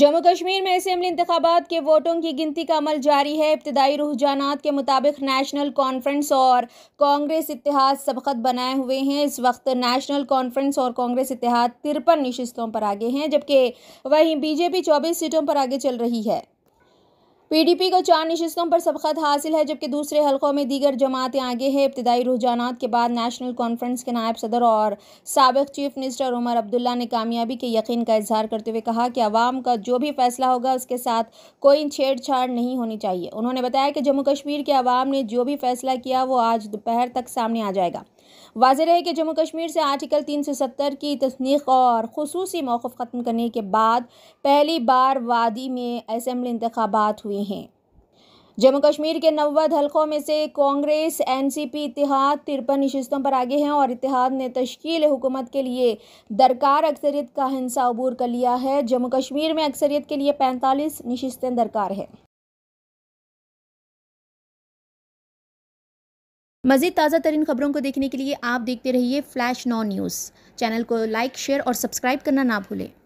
जम्मू कश्मीर में असम्बली इंतबात के वोटों की गिनती का अमल जारी है इब्तदाई रुझान के मुताबिक नेशनल कॉन्फ्रेंस और कांग्रेस इतिहाद सबकत बनाए हुए हैं इस वक्त नेशनल कॉन्फ्रेंस और कांग्रेस इतिहाद तिरपन नशस्तों पर आगे हैं जबकि वहीं बीजेपी चौबीस सीटों पर आगे चल रही है पीडीपी को चार नशस्तों पर सबकत हासिल है जबकि दूसरे हलकों में दीगर जमातें आगे हैं इब्तदाई रुझाना के बाद नेशनल कॉन्फ्रेंस के नायब सदर और सबक चीफ मिनिस्टर उमर अब्दुल्ला ने कामयाबी के यकीन का इजहार करते हुए कहा कि आवाम का जो भी फैसला होगा उसके साथ कोई छेड़छाड़ नहीं होनी चाहिए उन्होंने बताया कि जम्मू कश्मीर के आवाम ने जो भी फैसला किया वो आज दोपहर तक सामने आ जाएगा वाजह रहे कि जम्मू कश्मीर से आर्टिकल 370 की तस्नीक और खसूसी मौक़ ख़त्म करने के बाद पहली बार वादी में असम्बली इंतबात हुए करने हैं जम्मू कश्मीर के नव्वद हलकों में से कांग्रेस एनसीपी इतिहाद तिरपन नशस्तों पर आगे हैं और इतिहाद ने तश्कील हुकूमत के लिए दरकार अक्सरियत का हिंसा अबूर कर लिया है जम्मू कश्मीर में अक्सरियत के लिए 45 नशस्तें दरकार है मज़ीद ताज़ा तरीन खबरों को देखने के लिए आप देखते रहिए फ्लैश नॉन न्यूज़ चैनल को लाइक शेयर और सब्सक्राइब करना ना भूलें